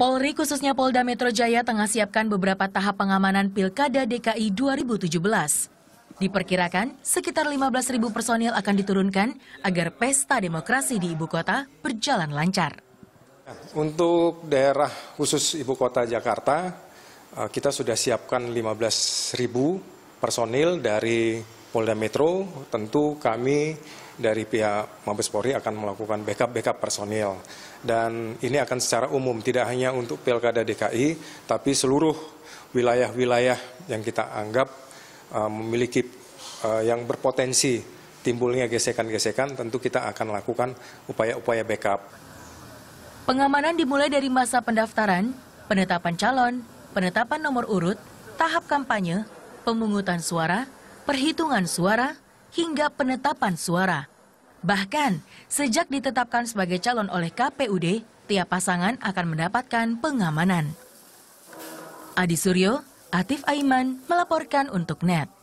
Polri khususnya Polda Metro Jaya tengah siapkan beberapa tahap pengamanan Pilkada DKI 2017. Diperkirakan sekitar 15.000 personil akan diturunkan agar pesta demokrasi di ibu kota berjalan lancar. Untuk daerah khusus ibu kota Jakarta, eh, kita sudah siapkan 15.000 personil dari Polda Metro, tentu kami dari pihak Mabes Polri akan melakukan backup-backup personil. Dan ini akan secara umum, tidak hanya untuk Pilkada DKI, tapi seluruh wilayah-wilayah yang kita anggap eh, memiliki eh, yang berpotensi timbulnya gesekan-gesekan, tentu kita akan lakukan upaya-upaya backup. Pengamanan dimulai dari masa pendaftaran, penetapan calon, penetapan nomor urut, tahap kampanye, pemungutan suara, perhitungan suara, hingga penetapan suara. Bahkan, sejak ditetapkan sebagai calon oleh KPUD, tiap pasangan akan mendapatkan pengamanan. Adi Suryo, Atif Aiman melaporkan untuk NET.